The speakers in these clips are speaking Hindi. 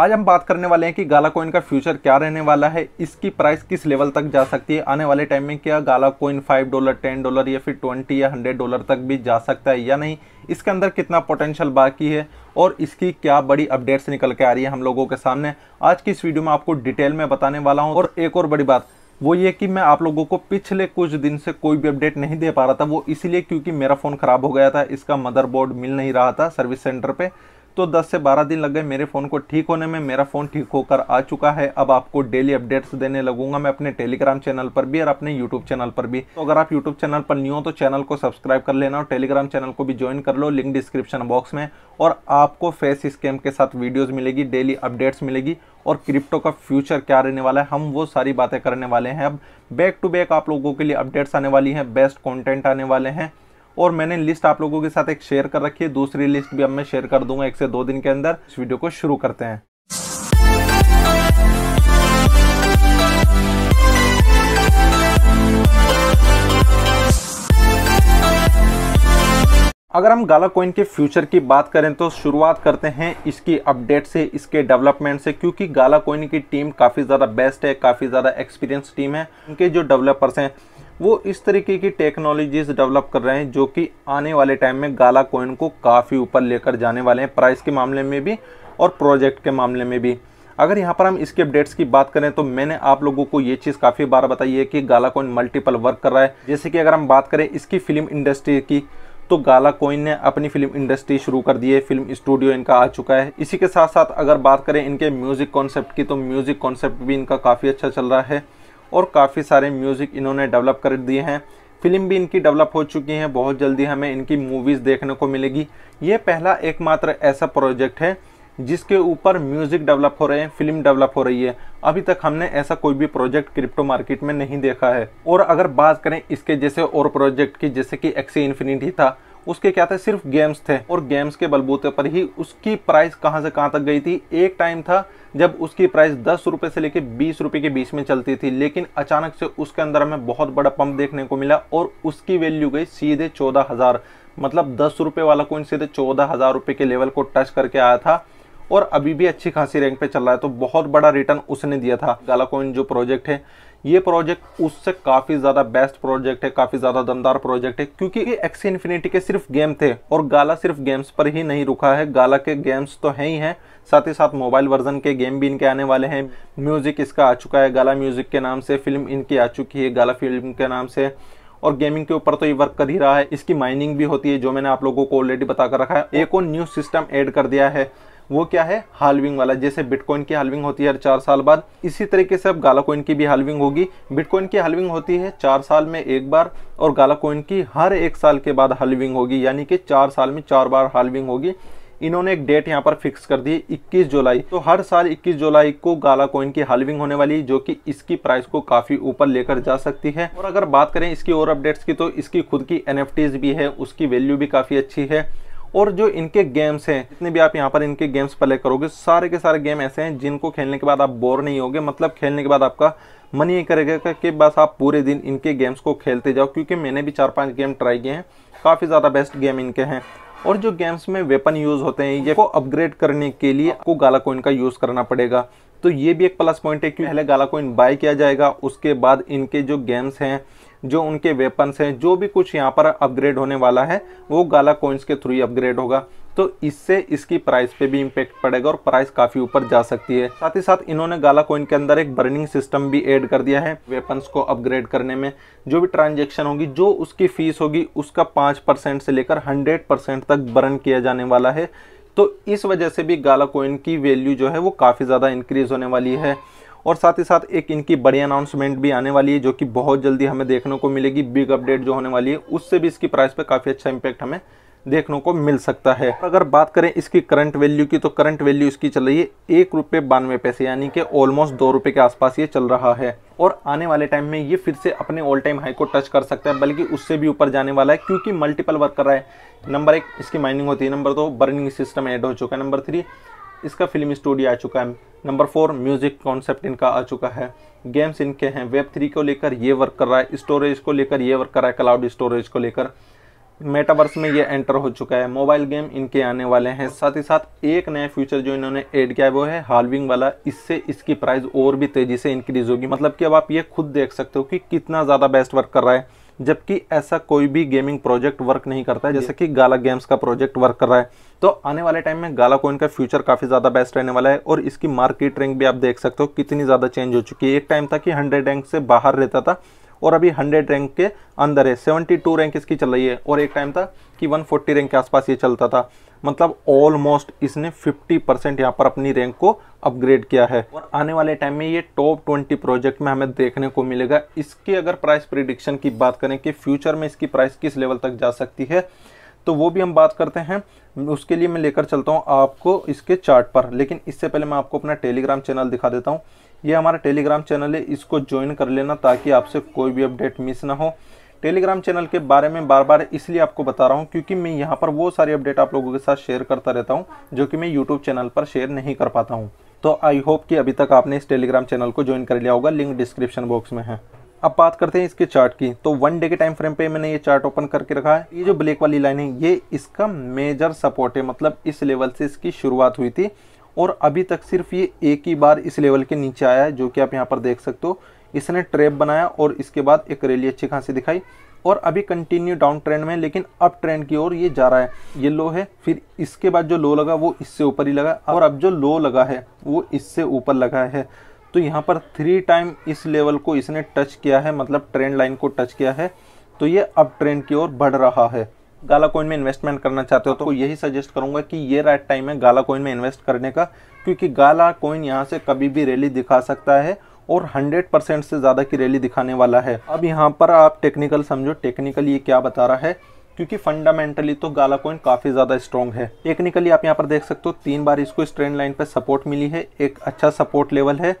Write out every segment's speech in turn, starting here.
आज हम बात करने वाले हैं कि गाला कोइन का फ्यूचर क्या रहने वाला है इसकी प्राइस किस लेवल तक जा सकती है आने वाले टाइम में क्या Gala coin five dollar ten dollar या फिर ट्वेंटी या हंड्रेड डॉलर तक भी जा सकता है या नहीं इसके अंदर कितना पोटेंशियल बाकी है और इसकी क्या बड़ी अपडेट्स निकल के आ रही है हम लोगों के सामने आज की इस वीडियो में आपको डिटेल में बताने वाला हूँ और एक और बड़ी बात वो ये कि मैं आप लोगों को पिछले कुछ दिन से कोई भी अपडेट नहीं दे पा रहा था वो इसलिए क्योंकि मेरा फ़ोन ख़राब हो गया था इसका मदरबोर्ड मिल नहीं रहा था सर्विस सेंटर पे तो 10 से 12 दिन लग गए मेरे फ़ोन को ठीक होने में मेरा फ़ोन ठीक होकर आ चुका है अब आपको डेली अपडेट्स देने लगूंगा मैं अपने टेलीग्राम चैनल पर भी और अपने यूट्यूब चैनल पर भी तो अगर आप यूट्यूब चैनल पर न्यू हो तो चैनल को सब्सक्राइब कर लेना और टेलीग्राम चैनल को भी ज्वाइन कर लो लिंक डिस्क्रिप्शन बॉक्स में और आपको फेस स्कैम के साथ वीडियोज मिलेगी डेली अपडेट्स मिलेगी और क्रिप्टो का फ्यूचर क्या रहने वाला है हम वो सारी बातें करने वाले हैं अब बैक टू बैक आप लोगों के लिए अपडेट्स आने वाली हैं बेस्ट कॉन्टेंट आने वाले हैं और मैंने लिस्ट आप लोगों के साथ एक शेयर कर रखी है दूसरी लिस्ट भी अब मैं शेयर कर दूंगा एक से दो दिन के अंदर इस वीडियो को शुरू करते हैं अगर हम गाला कॉइन के फ्यूचर की बात करें तो शुरुआत करते हैं इसकी अपडेट से इसके डेवलपमेंट से क्योंकि गाला कॉइन की टीम काफ़ी ज़्यादा बेस्ट है काफ़ी ज़्यादा एक्सपीरियंस टीम है उनके जो डेवलपर्स हैं वो इस तरीके की टेक्नोलॉजीज डेवलप कर रहे हैं जो कि आने वाले टाइम में गाला कोइन को काफ़ी ऊपर लेकर जाने वाले हैं प्राइस के मामले में भी और प्रोजेक्ट के मामले में भी अगर यहाँ पर हम इसके अपडेट्स की बात करें तो मैंने आप लोगों को ये चीज़ काफ़ी बार बताई है कि गाला कोइन मल्टीपल वर्क कर रहा है जैसे कि अगर हम बात करें इसकी फिल्म इंडस्ट्री की तो गाला कोइन ने अपनी फिल्म इंडस्ट्री शुरू कर दी है फिल्म स्टूडियो इनका आ चुका है इसी के साथ साथ अगर बात करें इनके म्यूज़िक कॉन्सेप्ट की तो म्यूज़िक कॉन्सेप्ट भी इनका काफ़ी अच्छा चल रहा है और काफ़ी सारे म्यूज़िक इन्होंने डेवलप कर दिए हैं फिल्म भी इनकी डेवलप हो चुकी हैं बहुत जल्दी हमें इनकी मूवीज़ देखने को मिलेगी ये पहला एकमात्र ऐसा प्रोजेक्ट है जिसके ऊपर म्यूज़िक डेवलप हो रहे हैं फिल्म डेवलप हो रही है अभी तक हमने ऐसा कोई भी प्रोजेक्ट क्रिप्टो मार्केट में नहीं देखा है और अगर बात करें इसके जैसे और प्रोजेक्ट की जैसे कि एक्सी इन्फिनिटी था उसके क्या थे सिर्फ गेम्स थे और गेम्स के बलबूते पर ही उसकी प्राइस कहाँ से कहाँ तक गई थी एक टाइम था जब उसकी प्राइस दस रुपये से लेकर बीस रुपये के बीच में चलती थी लेकिन अचानक से उसके अंदर हमें बहुत बड़ा पंप देखने को मिला और उसकी वैल्यू गई सीधे चौदह हज़ार मतलब दस रुपये वाला कोइन सीधे चौदह हज़ार रुपये के लेवल को टच करके आया था और अभी भी अच्छी खासी रैंक पे चल रहा है तो बहुत बड़ा रिटर्न उसने दिया था गाला कोइन जो प्रोजेक्ट है ये प्रोजेक्ट उससे काफ़ी ज़्यादा बेस्ट प्रोजेक्ट है काफ़ी ज़्यादा दमदार प्रोजेक्ट है क्योंकि ये एक्सी इन्फिनिटी के सिर्फ गेम थे और गाला सिर्फ गेम्स पर ही नहीं रुका है गाला के गेम्स तो हैं ही हैं साथ ही साथ मोबाइल वर्जन के गेम भी इनके आने वाले हैं म्यूज़िक इसका आ चुका है गाला म्यूज़िक के नाम से फिल्म इनकी आ चुकी है गाला फिल्म के नाम से और गेमिंग के ऊपर तो ये वर्क कर ही रहा है इसकी माइनिंग भी होती है जो मैंने आप लोगों को ऑलरेडी बताकर रखा है एक और न्यू सिस्टम ऐड कर दिया है वो क्या है हालविंग वाला जैसे बिटकॉइन की हालविंग होती है हर चार साल बाद इसी तरीके से अब गालाकोइन की भी हालविंग होगी बिटकॉइन की हालविंग होती है चार साल में एक बार और गालाकॉइन की हर एक साल के बाद हालविंग होगी यानी कि चार साल में चार बार हालविंग होगी इन्होंने एक डेट यहाँ पर फिक्स कर दी 21 जुलाई तो हर साल 21 जुलाई को गाला कोइन की हालविंग होने वाली है जो कि इसकी प्राइस को काफी ऊपर लेकर जा सकती है और अगर बात करें इसकी और अपडेट्स की तो इसकी खुद की एन भी है उसकी वैल्यू भी काफी अच्छी है और जो इनके गेम्स हैं जितने भी आप यहाँ पर इनके गेम्स प्ले करोगे सारे के सारे गेम ऐसे हैं जिनको खेलने के बाद आप बोर नहीं होगे मतलब खेलने के बाद आपका मन ये करेगा कि बस आप पूरे दिन इनके गेम्स को खेलते जाओ क्योंकि मैंने भी चार पाँच गेम ट्राई किए हैं काफ़ी ज़्यादा बेस्ट गेम इनके हैं और जो गेम्स में वेपन यूज़ होते हैं ये को अपग्रेड करने के लिए आपको गाला कोइन का यूज़ करना पड़ेगा तो ये भी एक प्लस पॉइंट है कि पहले गाला कोइन बाय किया जाएगा उसके बाद इनके जो गेम्स हैं जो उनके वेपन्स हैं जो भी कुछ यहाँ पर अपग्रेड होने वाला है वो गाला कोइंस के थ्रू अपग्रेड होगा तो इससे इसकी प्राइस पे भी इम्पेक्ट पड़ेगा और प्राइस काफ़ी ऊपर जा सकती है साथ ही साथ इन्होंने गाला कोइन के अंदर एक बर्निंग सिस्टम भी ऐड कर दिया है वेपन्स को अपग्रेड करने में जो भी ट्रांजेक्शन होगी जो उसकी फ़ीस होगी उसका पाँच परसेंट से लेकर हंड्रेड परसेंट तक बर्न किया जाने वाला है तो इस वजह से भी गाला कोइन की वैल्यू जो है वो काफ़ी ज़्यादा इंक्रीज़ होने वाली है और साथ ही साथ एक इनकी बड़ी अनाउंसमेंट भी आने वाली है जो कि बहुत जल्दी हमें देखने को मिलेगी बिग अपडेट जो होने वाली है उससे भी इसकी प्राइस पर काफ़ी अच्छा इम्पैक्ट हमें देखने को मिल सकता है अगर बात करें इसकी करंट वैल्यू की तो करंट वैल्यू इसकी चल रही है एक रुपये बानवे पैसे यानी कि ऑलमोस्ट दो रुपये के आसपास ये चल रहा है और आने वाले टाइम में ये फिर से अपने ऑल टाइम हाई को टच कर सकता है बल्कि उससे भी ऊपर जाने वाला है क्योंकि मल्टीपल वर्क कर रहा है नंबर एक इसकी माइनिंग होती है नंबर दो बर्निंग सिस्टम एड हो चुका है नंबर थ्री इसका फिल्म स्टूडियो आ चुका है नंबर फोर म्यूजिक कॉन्सेप्ट इनका आ चुका है गेम्स इनके हैं वेब थ्री को लेकर ये वर्क कर रहा है स्टोरेज को लेकर ये वर्क कर रहा है क्लाउड स्टोरेज को लेकर मेटावर्स में ये एंटर हो चुका है मोबाइल गेम इनके आने वाले हैं साथ ही साथ एक नया फ्यूचर जो इन्होंने ऐड किया है वो है हार्विंग वाला इससे इसकी प्राइस और भी तेज़ी से इंक्रीज होगी मतलब कि अब आप ये खुद देख सकते हो कि कितना ज़्यादा बेस्ट वर्क कर रहा है जबकि ऐसा कोई भी गेमिंग प्रोजेक्ट वर्क नहीं करता है जैसे कि गाला गेम्स का प्रोजेक्ट वर्क कर रहा है तो आने वाले टाइम में गाला कोइन का फ्यूचर काफ़ी ज़्यादा बेस्ट रहने वाला है और इसकी मार्केट रैंक भी आप देख सकते हो कितनी ज़्यादा चेंज हो चुकी है एक टाइम था कि हंड्रेड रैंक से बाहर रहता था और अभी 100 रैंक के अंदर है 72 रैंक इसकी चल रही है और एक टाइम था कि 140 रैंक के आसपास ये चलता था मतलब ऑलमोस्ट इसने 50 परसेंट यहाँ पर अपनी रैंक को अपग्रेड किया है और आने वाले टाइम में ये टॉप 20 प्रोजेक्ट में हमें देखने को मिलेगा इसकी अगर प्राइस प्रिडिक्शन की बात करें कि फ्यूचर में इसकी प्राइस किस लेवल तक जा सकती है तो वो भी हम बात करते हैं उसके लिए मैं लेकर चलता हूँ आपको इसके चार्ट पर लेकिन इससे पहले मैं आपको अपना टेलीग्राम चैनल दिखा देता हूँ ये हमारा टेलीग्राम चैनल है इसको ज्वाइन कर लेना ताकि आपसे कोई भी अपडेट मिस ना हो टेलीग्राम चैनल के बारे में बार बार इसलिए आपको बता रहा हूँ क्योंकि मैं यहाँ पर वो सारी अपडेट आप लोगों के साथ शेयर करता रहता हूँ जो कि मैं यूट्यूब चैनल पर शेयर नहीं कर पाता हूँ तो आई होप कि अभी तक आपने इस टेलीग्राम चैनल को ज्वाइन कर लिया होगा लिंक डिस्क्रिप्शन बॉक्स में है अब बात करते हैं इसके चार्ट की तो वन डे के टाइम फ्रेम पे मैंने ये चार्ट ओपन करके रखा है ये जो ब्लैक वाली लाइन है ये इसका मेजर सपोर्ट है मतलब इस लेवल से इसकी शुरुआत हुई थी और अभी तक सिर्फ ये एक ही बार इस लेवल के नीचे आया है जो कि आप यहाँ पर देख सकते हो इसने ट्रेप बनाया और इसके बाद एक रैली अच्छी खासी दिखाई और अभी कंटिन्यू डाउन ट्रेंड में लेकिन अप ट्रेंड की ओर ये जा रहा है ये लो है फिर इसके बाद जो लो लगा वो इससे ऊपर ही लगा और अब जो लो लगा है वो इससे ऊपर लगा है तो यहाँ पर थ्री टाइम इस लेवल को इसने टच किया है मतलब ट्रेंड लाइन को टच किया है तो ये अप ट्रेंड की ओर बढ़ रहा है गाला कोइन में इन्वेस्टमेंट करना चाहते हो तो यही सजेस्ट करूंगा कि ये राइट टाइम है गाला कोइन में इन्वेस्ट करने का क्योंकि गाला कोइन यहाँ से कभी भी रैली दिखा सकता है और 100 परसेंट से ज़्यादा की रैली दिखाने वाला है अब यहाँ पर आप टेक्निकल समझो टेक्निकल ये क्या बता रहा है क्योंकि फंडामेंटली तो गाला कोइन काफ़ी ज़्यादा स्ट्रॉन्ग है टेक्निकली आप यहाँ पर देख सकते हो तीन बार इसको इस ट्रेंड लाइन पर सपोर्ट मिली है एक अच्छा सपोर्ट लेवल है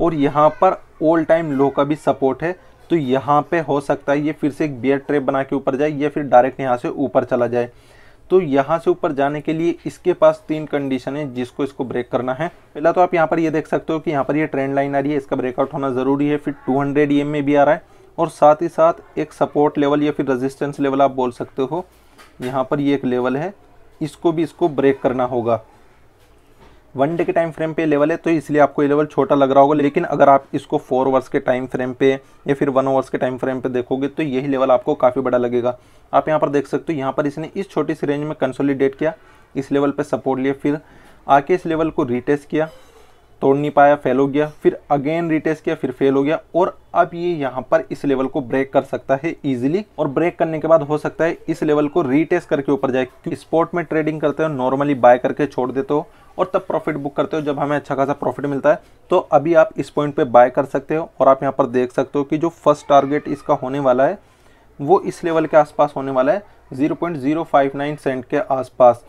और यहाँ पर ऑल टाइम लो का भी सपोर्ट है तो यहाँ पे हो सकता है ये फिर से एक बियर ट्रेप बना के ऊपर जाए या फिर डायरेक्ट यहाँ से ऊपर चला जाए तो यहाँ से ऊपर जाने के लिए इसके पास तीन कंडीशन है जिसको इसको ब्रेक करना है पहला तो आप यहाँ पर ये यह देख सकते हो कि यहाँ पर ये यह ट्रेंड लाइन आ रही है इसका ब्रेकआउट होना ज़रूरी है फिर 200 हंड्रेड में भी आ रहा है और साथ ही साथ एक सपोर्ट लेवल या फिर रजिस्टेंस लेवल आप बोल सकते हो यहाँ पर ये यह एक लेवल है इसको भी इसको ब्रेक करना होगा वन डे के टाइम फ्रेम पे लेवल है तो इसलिए आपको ये लेवल छोटा लग रहा होगा लेकिन अगर आप इसको फोर आवर्स के टाइम फ्रेम पे या फिर वन आवर्स के टाइम फ्रेम पे देखोगे तो यही लेवल आपको काफ़ी बड़ा लगेगा आप यहाँ पर देख सकते हो यहाँ पर इसने इस छोटी सी रेंज में कंसोलिडेट किया इस लेवल पर सपोर्ट लिया फिर आके इस लेवल को रिटेस्ट किया तोड़ नहीं पाया फेल हो गया फिर अगेन रिटेस्ट किया फिर फेल हो गया और अब ये यहाँ पर इस लेवल को ब्रेक कर सकता है इजीली और ब्रेक करने के बाद हो सकता है इस लेवल को रिटेस्ट करके ऊपर जाए क्योंकि स्पॉट में ट्रेडिंग करते हो नॉर्मली बाय करके छोड़ देते हो और तब प्रॉफिट बुक करते हो जब हमें अच्छा खासा प्रॉफिट मिलता है तो अभी आप इस पॉइंट पर बाय कर सकते हो और आप यहाँ पर देख सकते हो कि जो फर्स्ट टारगेट इसका होने वाला है वो इस लेवल के आसपास होने वाला है जीरो सेंट के आसपास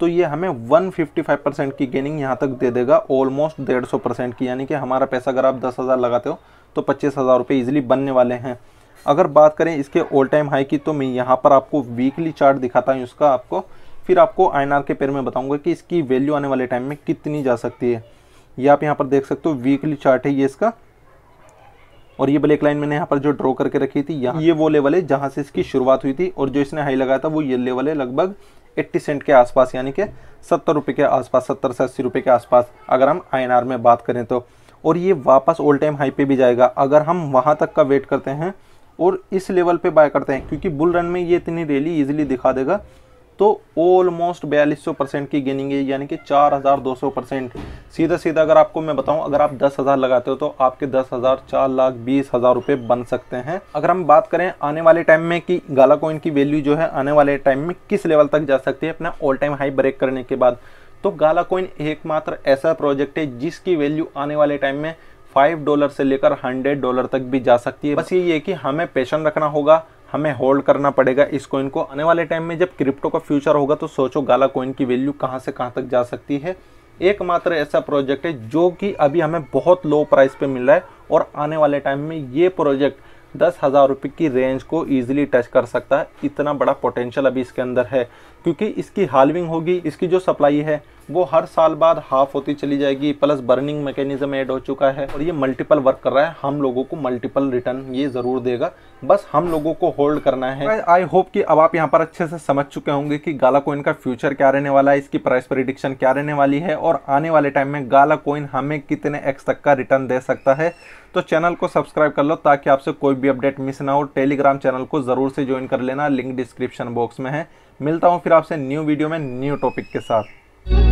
तो ये हमें 155 परसेंट की गेनिंग यहाँ तक दे देगा ऑलमोस्ट डेढ़ सौ परसेंट की यानी कि हमारा पैसा अगर आप दस हज़ार लगाते हो तो पच्चीस हज़ार रुपये ईजिली बनने वाले हैं अगर बात करें इसके ऑल टाइम हाई की तो मैं यहाँ पर आपको वीकली चार्ट दिखाता हूँ इसका आपको फिर आपको आई के पेयर में बताऊँगा कि इसकी वैल्यू आने वाले टाइम में कितनी जा सकती है ये आप यहाँ पर देख सकते हो वीकली चार्ट है ये इसका और ये ब्लैक लाइन मैंने यहाँ पर जो ड्रॉ करके रखी थी यहाँ ये वो लेवल है जहाँ से इसकी शुरुआत हुई थी और जो इसने हाई लगाया था वो ये लेवल है लगभग एट्टी सेंट के आसपास यानी कि सत्तर रुपये के आसपास सत्तर से अस्सी रुपये के आसपास अगर हम आई में बात करें तो और ये वापस ऑल टाइम हाई पे भी जाएगा अगर हम वहाँ तक का वेट करते हैं और इस लेवल पे बाय करते हैं क्योंकि बुल रन में ये इतनी रैली इजीली दिखा देगा तो ऑलमोस्ट बयालीस सौ परसेंट की गेनिंग है यानी कि चार हज़ार दो सौ परसेंट सीधा सीधा अगर आपको मैं बताऊं अगर आप दस हज़ार लगाते हो तो आपके दस हज़ार चार लाख बीस हज़ार रुपये बन सकते हैं अगर हम बात करें आने वाले टाइम में कि गाला कोइन की वैल्यू जो है आने वाले टाइम में किस लेवल तक जा सकती है अपना ऑल टाइम हाई ब्रेक करने के बाद तो गाला कोइन एकमात्र ऐसा प्रोजेक्ट है जिसकी वैल्यू आने वाले टाइम में फाइव डॉलर से लेकर हंड्रेड डॉलर तक भी जा सकती है बस यही है कि हमें पेशन रखना होगा हमें होल्ड करना पड़ेगा इस कॉइन को आने वाले टाइम में जब क्रिप्टो का फ्यूचर होगा तो सोचो गाला कॉइन की वैल्यू कहाँ से कहाँ तक जा सकती है एकमात्र ऐसा प्रोजेक्ट है जो कि अभी हमें बहुत लो प्राइस पे मिल रहा है और आने वाले टाइम में ये प्रोजेक्ट दस हज़ार रुपये की रेंज को ईजिली टच कर सकता है इतना बड़ा पोटेंशियल अभी इसके अंदर है क्योंकि इसकी हालविंग होगी इसकी जो सप्लाई है वो हर साल बाद हाफ होती चली जाएगी प्लस बर्निंग मैकेनिज्म ऐड हो चुका है और ये मल्टीपल वर्क कर रहा है हम लोगों को मल्टीपल रिटर्न ये ज़रूर देगा बस हम लोगों को होल्ड करना है आई होप कि अब आप यहाँ पर अच्छे से समझ चुके होंगे कि गाला कोइन का फ्यूचर क्या रहने वाला है इसकी प्राइस प्रिडिक्शन क्या रहने वाली है और आने वाले टाइम में गाला कोइन हमें कितने एक्स तक का रिटर्न दे सकता है तो चैनल को सब्सक्राइब कर लो ताकि आपसे कोई भी अपडेट मिस ना हो टेलीग्राम चैनल को ज़रूर से ज्वाइन कर लेना लिंक डिस्क्रिप्शन बॉक्स में है मिलता हूँ फिर आपसे न्यू वीडियो में न्यू टॉपिक के साथ